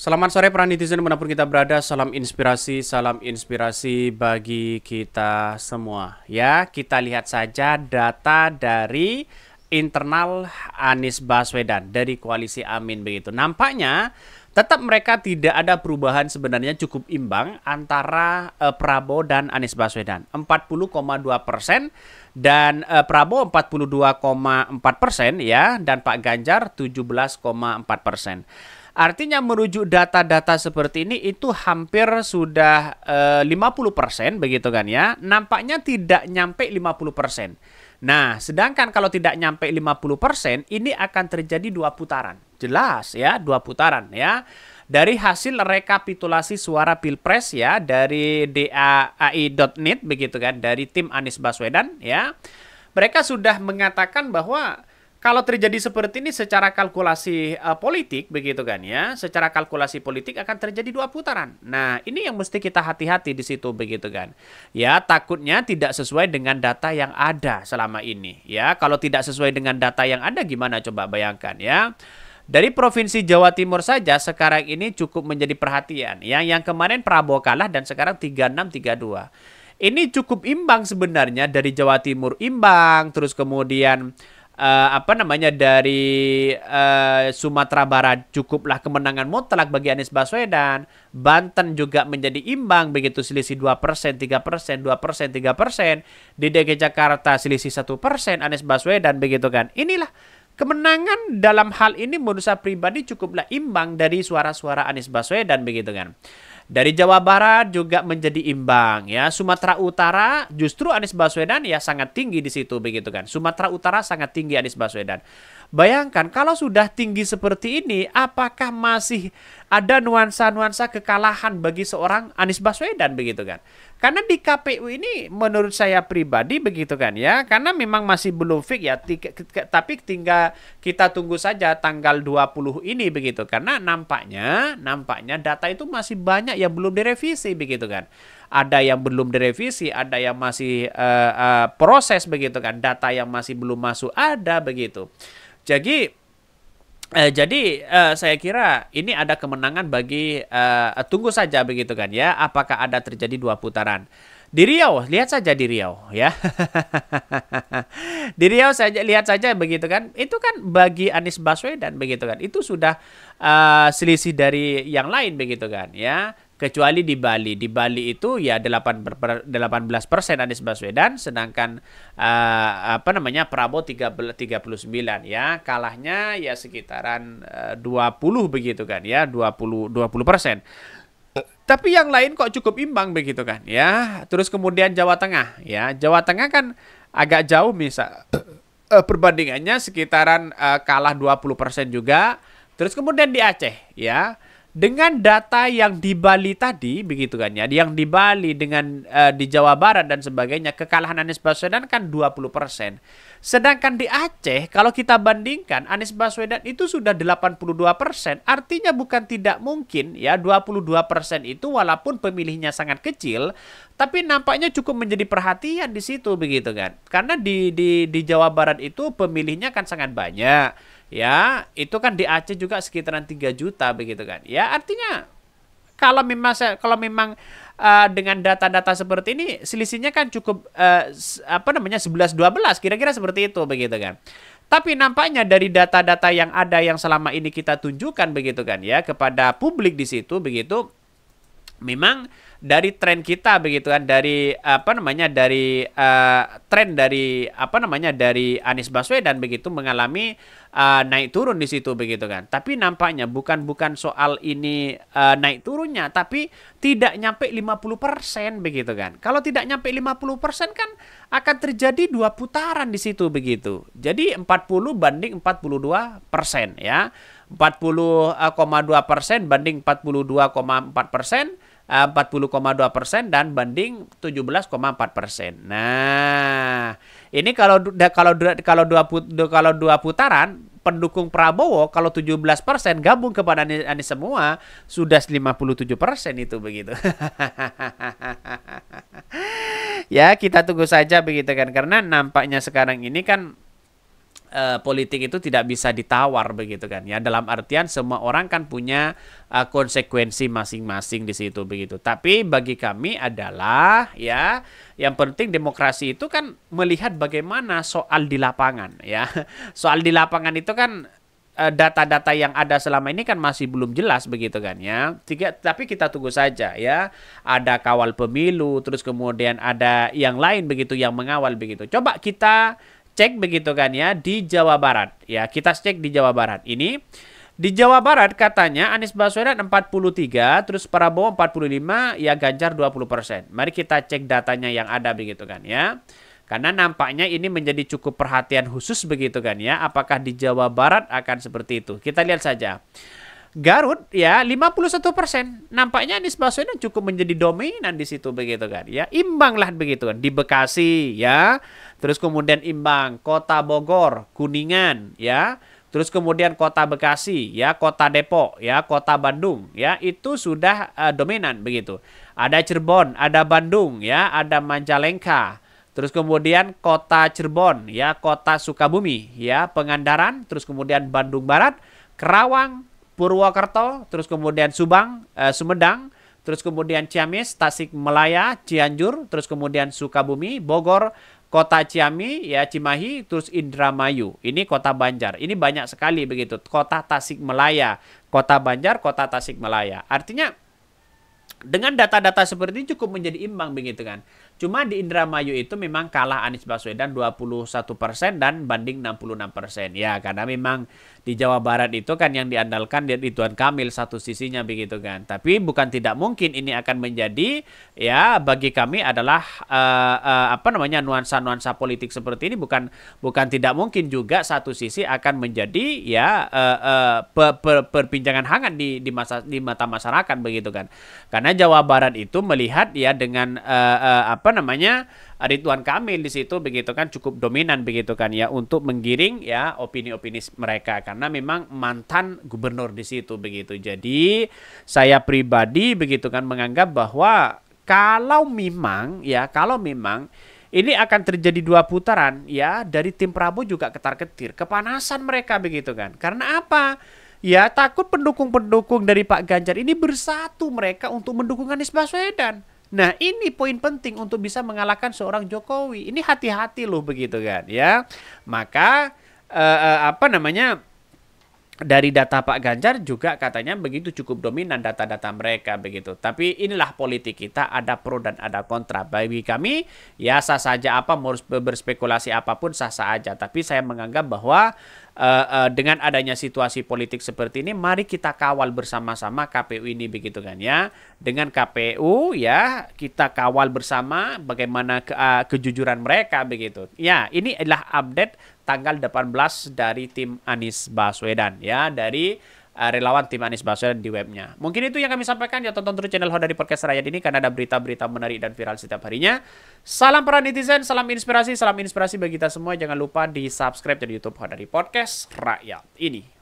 Selamat sore para netizen manapun kita berada, salam inspirasi, salam inspirasi bagi kita semua. Ya, kita lihat saja data dari internal Anies Baswedan dari koalisi Amin begitu. Nampaknya tetap mereka tidak ada perubahan sebenarnya cukup imbang antara uh, Prabowo dan Anies Baswedan 40,2 persen dan uh, Prabowo 42,4 persen ya dan Pak Ganjar 17,4 persen. Artinya merujuk data-data seperti ini itu hampir sudah eh, 50% begitu kan ya. Nampaknya tidak nyampe 50%. Nah, sedangkan kalau tidak nyampe 50%, ini akan terjadi dua putaran. Jelas ya, dua putaran ya dari hasil rekapitulasi suara pilpres ya dari DAI.net begitu kan dari tim Anies Baswedan ya mereka sudah mengatakan bahwa kalau terjadi seperti ini secara kalkulasi uh, politik begitu kan ya, secara kalkulasi politik akan terjadi dua putaran. Nah, ini yang mesti kita hati-hati di situ begitu kan. Ya, takutnya tidak sesuai dengan data yang ada selama ini. Ya, kalau tidak sesuai dengan data yang ada gimana coba bayangkan ya. Dari Provinsi Jawa Timur saja sekarang ini cukup menjadi perhatian. Yang yang kemarin Prabowo kalah dan sekarang 3632. Ini cukup imbang sebenarnya dari Jawa Timur imbang terus kemudian uh, apa namanya dari uh, Sumatera Barat cukuplah kemenangan mutlak bagi Anies Baswedan. Banten juga menjadi imbang begitu selisih dua persen persen tiga dua persen tiga persen Di DKI Jakarta selisih satu persen Anies Baswedan begitu kan. Inilah kemenangan dalam hal ini menurut saya pribadi cukuplah imbang dari suara-suara Anies Baswedan begitu kan. Dari Jawa Barat juga menjadi imbang ya. Sumatera Utara justru Anies Baswedan ya sangat tinggi di situ begitu kan. Sumatera Utara sangat tinggi Anies Baswedan. Bayangkan kalau sudah tinggi seperti ini, apakah masih ada nuansa-nuansa kekalahan bagi seorang Anies Baswedan begitu kan? Karena di KPU ini menurut saya pribadi begitu kan ya, karena memang masih belum fix ya, tapi tinggal kita tunggu saja tanggal 20 ini begitu. Karena nampaknya, nampaknya data itu masih banyak yang belum direvisi begitu kan ada yang belum direvisi, ada yang masih uh, uh, proses begitu kan, data yang masih belum masuk ada begitu. Jadi Eh, jadi eh, saya kira ini ada kemenangan bagi eh, eh, tunggu saja begitu kan ya apakah ada terjadi dua putaran di Riau lihat saja di Riau ya di Riau saja lihat saja begitu kan itu kan bagi Anies Baswedan begitu kan itu sudah eh, selisih dari yang lain begitu kan ya kecuali di Bali. Di Bali itu ya 18 persen Anies Baswedan, sedangkan uh, apa namanya Prabowo 39 ya kalahnya ya sekitaran eh, uh, 20 begitu kan ya 20 20 persen. Tapi yang lain kok cukup imbang begitu kan ya. Terus kemudian Jawa Tengah ya Jawa Tengah kan agak jauh misal uh, perbandingannya sekitaran uh, kalah 20 persen juga. Terus kemudian di Aceh ya dengan data yang di Bali tadi begitu kan ya yang di Bali dengan uh, di Jawa Barat dan sebagainya kekalahan Anies Baswedan kan 20%. Sedangkan di Aceh kalau kita bandingkan Anies Baswedan itu sudah 82%, artinya bukan tidak mungkin ya 22% itu walaupun pemilihnya sangat kecil tapi nampaknya cukup menjadi perhatian di situ begitu kan. Karena di di di Jawa Barat itu pemilihnya kan sangat banyak ya itu kan di Aceh juga sekitaran 3 juta begitu kan ya artinya kalau memang kalau memang uh, dengan data-data seperti ini selisihnya kan cukup uh, apa namanya 11 12 kira-kira seperti itu begitu kan tapi nampaknya dari data-data yang ada yang selama ini kita tunjukkan begitu kan ya kepada publik di situ begitu memang dari tren kita begitu kan dari apa namanya dari uh, tren dari apa namanya dari Anies Baswedan begitu mengalami uh, naik turun di situ begitu kan. Tapi nampaknya bukan bukan soal ini uh, naik turunnya tapi tidak nyampe 50% begitu kan. Kalau tidak nyampe 50% kan akan terjadi dua putaran di situ begitu. Jadi 40 banding 42% ya. 40,2% eh, banding 42,4% 40,2 eh, persen dan banding 17,4 persen. Nah, ini kalau kalau kalau dua kalau dua putaran pendukung Prabowo kalau 17 persen gabung kepada Anies, Anies semua sudah 57 persen itu begitu. ya kita tunggu saja begitu kan karena nampaknya sekarang ini kan Eh, politik itu tidak bisa ditawar begitu kan ya dalam artian semua orang kan punya eh, konsekuensi masing-masing di situ begitu tapi bagi kami adalah ya yang penting demokrasi itu kan melihat bagaimana soal di lapangan ya soal di lapangan itu kan eh, data-data yang ada selama ini kan masih belum jelas begitu kan ya. Tiga, tapi kita tunggu saja ya. Ada kawal pemilu, terus kemudian ada yang lain begitu yang mengawal begitu. Coba kita cek begitu kan ya di Jawa Barat ya kita cek di Jawa Barat ini di Jawa Barat katanya Anies Baswedan 43 terus Prabowo 45 ya Ganjar 20% mari kita cek datanya yang ada begitu kan ya karena nampaknya ini menjadi cukup perhatian khusus begitu kan ya apakah di Jawa Barat akan seperti itu kita lihat saja Garut ya 51%. Nampaknya Anies Baswedan cukup menjadi dominan di situ begitu kan ya. Imbanglah begitu kan di Bekasi ya. Terus kemudian imbang Kota Bogor, Kuningan ya. Terus kemudian Kota Bekasi ya, Kota Depok ya, Kota Bandung ya, itu sudah uh, dominan begitu. Ada Cirebon, ada Bandung ya, ada Majalengka. Terus kemudian Kota Cirebon ya, Kota Sukabumi ya, Pengandaran, terus kemudian Bandung Barat, Kerawang, Purwokerto, terus kemudian Subang, uh, Sumedang, terus kemudian Ciamis, Tasik Melaya, Cianjur, terus kemudian Sukabumi, Bogor, Kota Ciami, ya Cimahi, terus Indramayu. Ini kota Banjar. Ini banyak sekali begitu. Kota Tasikmalaya, kota Banjar, kota Tasikmalaya. Artinya dengan data-data seperti ini cukup menjadi imbang begitu kan. Cuma di Indramayu itu memang kalah Anies Baswedan 21% persen dan banding 66%. persen. Ya, karena memang di Jawa Barat itu kan yang diandalkan di Tuhan Kamil satu sisinya begitu kan. Tapi bukan tidak mungkin ini akan menjadi ya bagi kami adalah uh, uh, apa namanya nuansa-nuansa politik seperti ini bukan bukan tidak mungkin juga satu sisi akan menjadi ya uh, eh, uh, per, perbincangan hangat di di masa di mata masyarakat begitu kan. Karena Jawa Barat itu melihat ya dengan uh, uh, apa apa namanya Ridwan Kamil di situ begitu kan cukup dominan begitu kan ya untuk menggiring ya opini-opini mereka karena memang mantan gubernur di situ begitu. Jadi saya pribadi begitu kan menganggap bahwa kalau memang ya kalau memang ini akan terjadi dua putaran ya dari tim Prabowo juga ketar-ketir kepanasan mereka begitu kan karena apa ya takut pendukung-pendukung dari Pak Ganjar ini bersatu mereka untuk mendukung Anies Baswedan Nah, ini poin penting untuk bisa mengalahkan seorang Jokowi. Ini hati-hati loh begitu kan, ya. Maka uh, apa namanya? dari data Pak Ganjar juga katanya begitu cukup dominan data-data mereka begitu. Tapi inilah politik kita ada pro dan ada kontra. Bagi kami ya sah saja apa mau berspekulasi apapun sah saja. Tapi saya menganggap bahwa uh, uh, dengan adanya situasi politik seperti ini mari kita kawal bersama-sama KPU ini begitu kan ya. Dengan KPU ya kita kawal bersama bagaimana ke, uh, kejujuran mereka begitu. Ya ini adalah update tanggal 18 dari tim Anies Baswedan ya dari uh, relawan tim Anies Baswedan di webnya. Mungkin itu yang kami sampaikan ya tonton terus channel Hoda di Podcast Rakyat ini karena ada berita-berita menarik dan viral setiap harinya. Salam para netizen, salam inspirasi, salam inspirasi bagi kita semua. Jangan lupa di subscribe di YouTube Hoda di Podcast Rakyat ini.